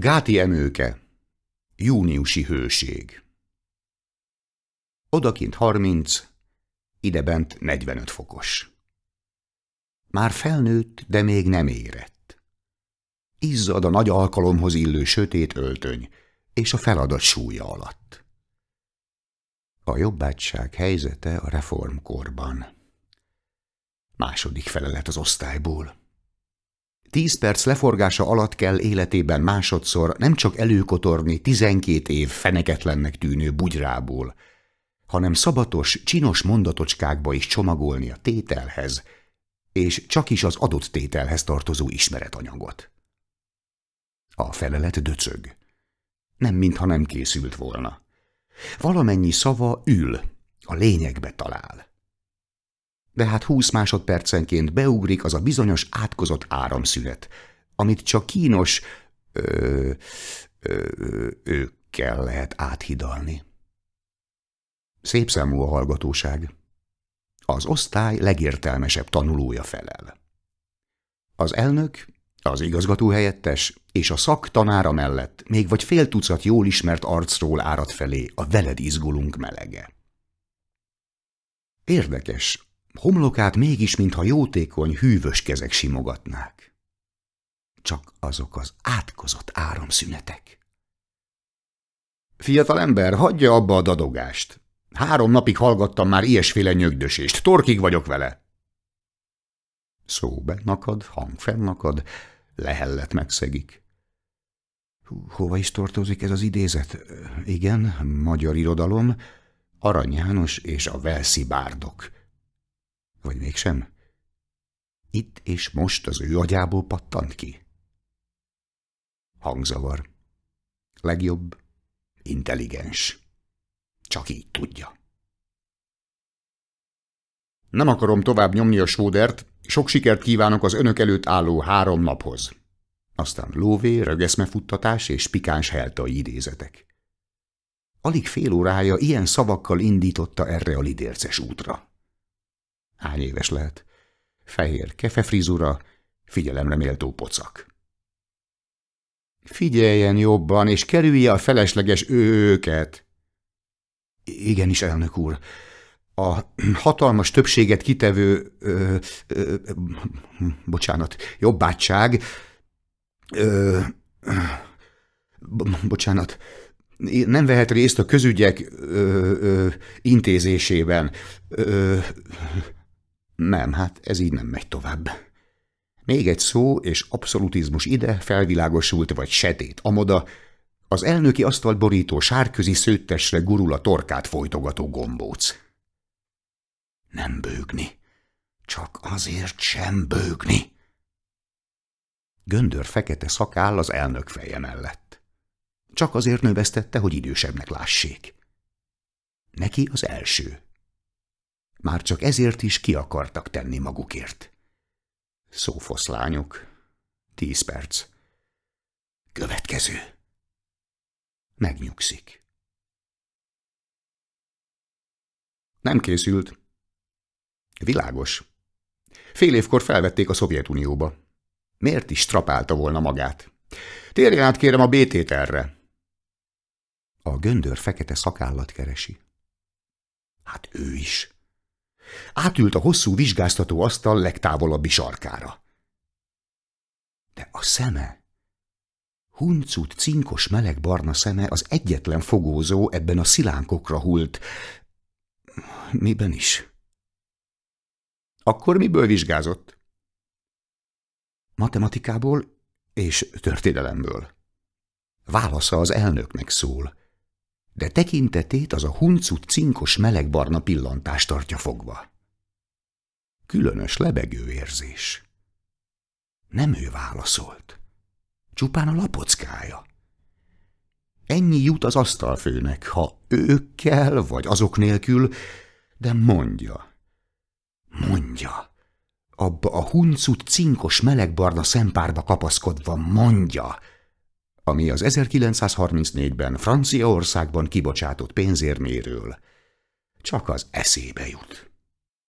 Gáti emőke Júniusi hőség Odakint harminc, idebent negyvenöt fokos. Már felnőtt, de még nem érett. Izzad a nagy alkalomhoz illő sötét öltöny, és a feladat súlya alatt. A jobbátság helyzete a reformkorban. Második felelet az osztályból. Tíz perc leforgása alatt kell életében másodszor nem csak előkotorni tizenkét év feneketlennek tűnő bugyrából, hanem szabatos, csinos mondatocskákba is csomagolni a tételhez, és csak is az adott tételhez tartozó ismeretanyagot. A felelet döcög. Nem mintha nem készült volna. Valamennyi szava ül, a lényegbe talál de hát húsz másodpercenként beugrik az a bizonyos átkozott áramszünet, amit csak kínos ö, ö, őkkel lehet áthidalni. Szép szemú a hallgatóság. Az osztály legértelmesebb tanulója felel. Az elnök, az igazgató helyettes és a szaktanára mellett még vagy fél tucat jól ismert arcról árad felé a veled izgulunk melege. Érdekes, Homlokát mégis, mintha jótékony, hűvös kezek simogatnák. Csak azok az átkozott áramszünetek. Fiatalember, hagyja abba a dadogást. Három napig hallgattam már ilyesféle nyögdösést. Torkig vagyok vele. Szó bennakad, hang fennakad, lehellet megszegik. hova is tartozik ez az idézet? Igen, magyar irodalom, Arany János és a Velszi bárdok. Vagy mégsem? Itt és most az ő agyából pattant ki. Hangzavar. Legjobb, intelligens. Csak így tudja. Nem akarom tovább nyomni a sódert, sok sikert kívánok az önök előtt álló három naphoz. Aztán lóvé, rögeszmefuttatás és pikáns heltai idézetek. Alig fél órája ilyen szavakkal indította erre a lidérces útra. Hány éves lehet? Fehér kefefrizura, figyelemre méltó pocak. Figyeljen jobban, és kerülje a felesleges őket. Igenis, elnök úr, a hatalmas többséget kitevő, ö, ö, bocsánat, jobbátság, ö, ö, bocsánat, nem vehet részt a közügyek ö, ö, intézésében. Ö, nem, hát ez így nem megy tovább. Még egy szó, és abszolutizmus ide, felvilágosult vagy setét amoda, az elnöki asztalt borító sárközi szőttesre gurul a torkát folytogató gombóc. Nem bőgni. Csak azért sem bőgni. Göndör fekete szakáll az elnök feje mellett. Csak azért növesztette, hogy idősebbnek lássék. Neki az első. Már csak ezért is ki akartak tenni magukért. Szófosz lányok. Tíz perc. Következő. Megnyugszik. Nem készült. Világos. Fél évkor felvették a Szovjetunióba. Miért is trapálta volna magát? Térjen át kérem a b erre. A göndör fekete szakállat keresi. Hát ő is. Átült a hosszú vizsgáztató asztal legtávolabbi sarkára. De a szeme... Huncut, cinkos, barna szeme az egyetlen fogózó ebben a szilánkokra hult. Miben is? Akkor miből vizsgázott? Matematikából és történelemből. Válasza az elnöknek szól de tekintetét az a huncut cinkos melegbarna pillantást tartja fogva. Különös lebegő érzés. Nem ő válaszolt. Csupán a lapockája. Ennyi jut az asztalfőnek, ha őkkel vagy azok nélkül, de mondja. Mondja. Abba a huncut cinkos melegbarna szempárba kapaszkodva mondja ami az 1934-ben Franciaországban kibocsátott pénzérméről csak az eszébe jut.